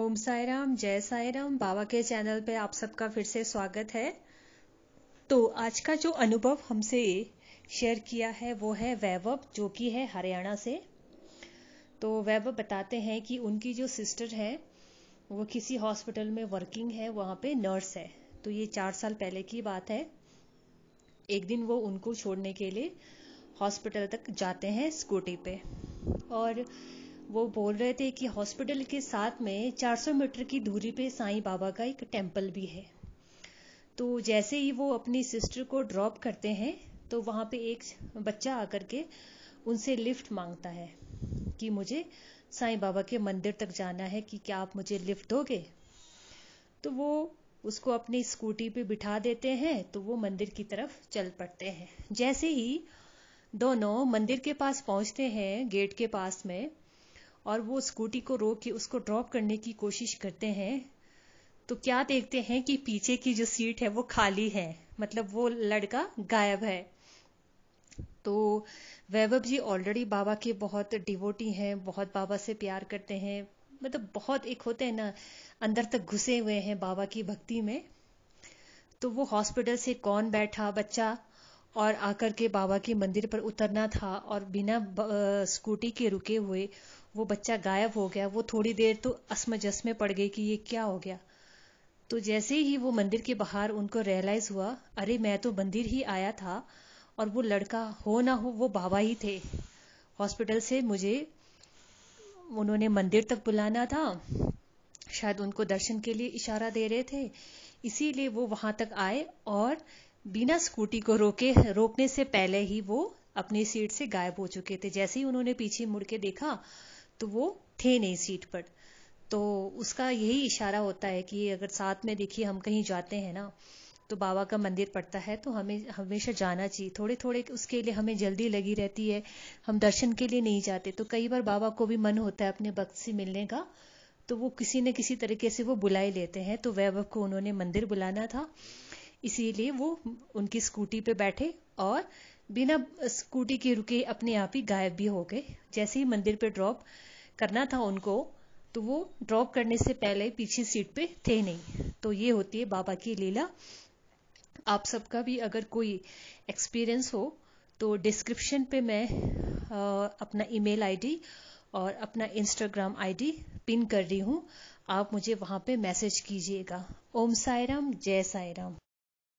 ओम साई राम जय साई राम बाबा के चैनल पे आप सबका फिर से स्वागत है तो आज का जो अनुभव हमसे शेयर किया है वो है वैभव जो कि है हरियाणा से तो वैभव बताते हैं कि उनकी जो सिस्टर है वो किसी हॉस्पिटल में वर्किंग है वहाँ पे नर्स है तो ये चार साल पहले की बात है एक दिन वो उनको छोड़ने के लिए हॉस्पिटल तक जाते हैं स्कूटी पे और वो बोल रहे थे कि हॉस्पिटल के साथ में 400 मीटर की दूरी पे साईं बाबा का एक टेम्पल भी है तो जैसे ही वो अपनी सिस्टर को ड्रॉप करते हैं तो वहाँ पे एक बच्चा आकर के उनसे लिफ्ट मांगता है कि मुझे साईं बाबा के मंदिर तक जाना है कि क्या आप मुझे लिफ्ट दोगे तो वो उसको अपनी स्कूटी पे बिठा देते हैं तो वो मंदिर की तरफ चल पड़ते हैं जैसे ही दोनों मंदिर के पास पहुंचते हैं गेट के पास में और वो स्कूटी को रोक के उसको ड्रॉप करने की कोशिश करते हैं तो क्या देखते हैं कि पीछे की जो सीट है वो खाली है मतलब वो लड़का गायब है तो वैभव जी ऑलरेडी बाबा के बहुत डिवोटी हैं बहुत बाबा से प्यार करते हैं मतलब बहुत एक होते हैं ना अंदर तक घुसे हुए हैं बाबा की भक्ति में तो वो हॉस्पिटल से कौन बैठा बच्चा और आकर के बाबा के मंदिर पर उतरना था और बिना स्कूटी के रुके हुए वो बच्चा गायब हो गया वो थोड़ी देर तो असमजस में पड़ गई कि ये क्या हो गया तो जैसे ही वो मंदिर के बाहर उनको रियलाइज हुआ अरे मैं तो मंदिर ही आया था और वो लड़का हो ना हो वो बाबा ही थे हॉस्पिटल से मुझे उन्होंने मंदिर तक बुलाना था शायद उनको दर्शन के लिए इशारा दे रहे थे इसीलिए वो वहां तक आए और बिना स्कूटी को रोके रोकने से पहले ही वो अपनी सीट से गायब हो चुके थे जैसे ही उन्होंने पीछे मुड़ के देखा तो वो थे नहीं सीट पर तो उसका यही इशारा होता है कि अगर साथ में देखिए हम कहीं जाते हैं ना तो बाबा का मंदिर पड़ता है तो हमें हमेशा जाना चाहिए थोड़े थोड़े उसके लिए हमें जल्दी लगी रहती है हम दर्शन के लिए नहीं जाते तो कई बार बाबा को भी मन होता है अपने भक्त से मिलने का तो वो किसी न किसी तरीके से वो बुलाई लेते हैं तो वैभव को उन्होंने मंदिर बुलाना था इसीलिए वो उनकी स्कूटी पे बैठे और बिना स्कूटी के रुके अपने आप ही गायब भी हो गए जैसे ही मंदिर पे ड्रॉप करना था उनको तो वो ड्रॉप करने से पहले पीछे सीट पे थे नहीं तो ये होती है बाबा की लीला आप सबका भी अगर कोई एक्सपीरियंस हो तो डिस्क्रिप्शन पे मैं आ, अपना ईमेल आईडी और अपना इंस्टाग्राम आईडी पिन कर रही हूँ आप मुझे वहाँ पे मैसेज कीजिएगा ओम साई राम जय साई राम